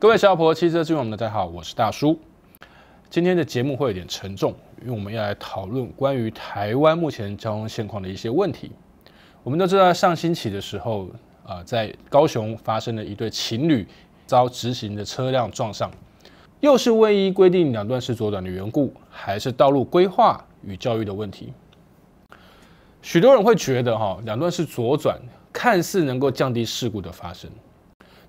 各位小老婆，汽车之友们，大家好，我是大叔。今天的节目会有点沉重，因为我们要来讨论关于台湾目前交通现况的一些问题。我们都知道，上星期的时候啊，在高雄发生了一对情侣遭直行的车辆撞上，又是位移规定两段式左转的缘故，还是道路规划与教育的问题？许多人会觉得，哈，两段式左转看似能够降低事故的发生。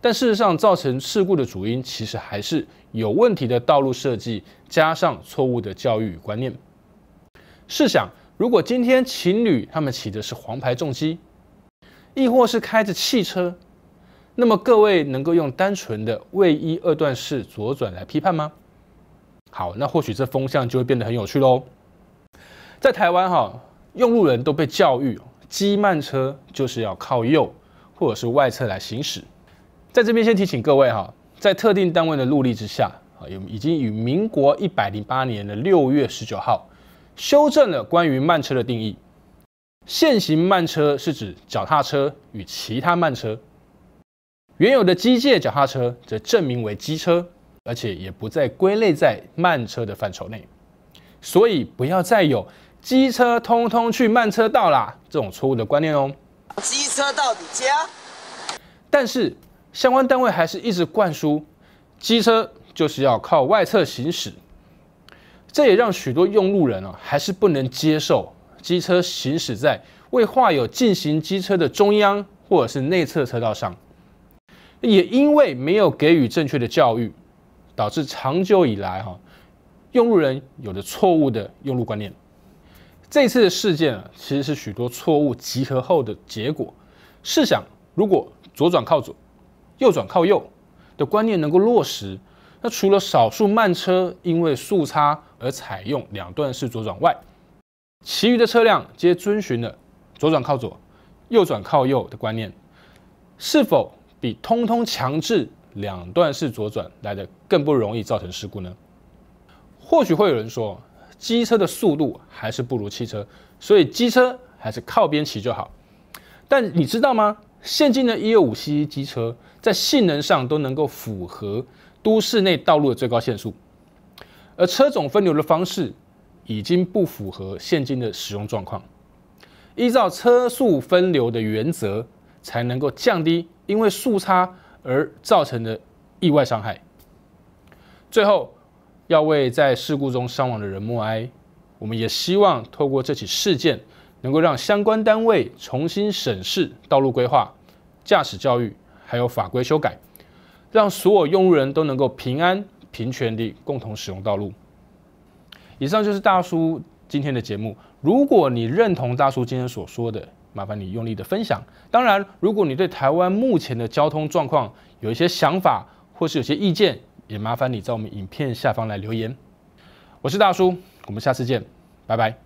但事实上，造成事故的主因其实还是有问题的道路设计，加上错误的教育与观念。试想，如果今天情侣他们骑的是黄牌重机，亦或是开着汽车，那么各位能够用单纯的位一二段式左转来批判吗？好，那或许这风向就会变得很有趣喽。在台湾，哈，用路人都被教育，机慢车就是要靠右或者是外侧来行驶。在这边先提醒各位哈，在特定单位的陆例之下，啊，有已经与民国一百零八年的六月十九号修正了关于慢车的定义。现行慢车是指脚踏车与其他慢车，原有的机械脚踏车则证明为机车，而且也不再归类在慢车的范畴内。所以不要再有机车通通去慢车道啦这种错误的观念哦。机车到你家？但是。相关单位还是一直灌输，机车就是要靠外侧行驶，这也让许多用路人啊还是不能接受机车行驶在未画有进行机车的中央或者是内侧车道上。也因为没有给予正确的教育，导致长久以来哈用路人有着错误的用路观念。这次的事件啊其实是许多错误集合后的结果。试想，如果左转靠左。右转靠右的观念能够落实，那除了少数慢车因为速差而采用两段式左转外，其余的车辆皆遵循了左转靠左、右转靠右的观念，是否比通通强制两段式左转来的更不容易造成事故呢？或许会有人说，机车的速度还是不如汽车，所以机车还是靠边骑就好。但你知道吗？现今的 125cc 机车在性能上都能够符合都市内道路的最高限速，而车种分流的方式已经不符合现今的使用状况。依照车速分流的原则，才能够降低因为速差而造成的意外伤害。最后，要为在事故中伤亡的人默哀。我们也希望透过这起事件。能够让相关单位重新审视道路规划、驾驶教育，还有法规修改，让所有用人都能够平安、平权的共同使用道路。以上就是大叔今天的节目。如果你认同大叔今天所说的，麻烦你用力的分享。当然，如果你对台湾目前的交通状况有一些想法，或是有些意见，也麻烦你在我们影片下方来留言。我是大叔，我们下次见，拜拜。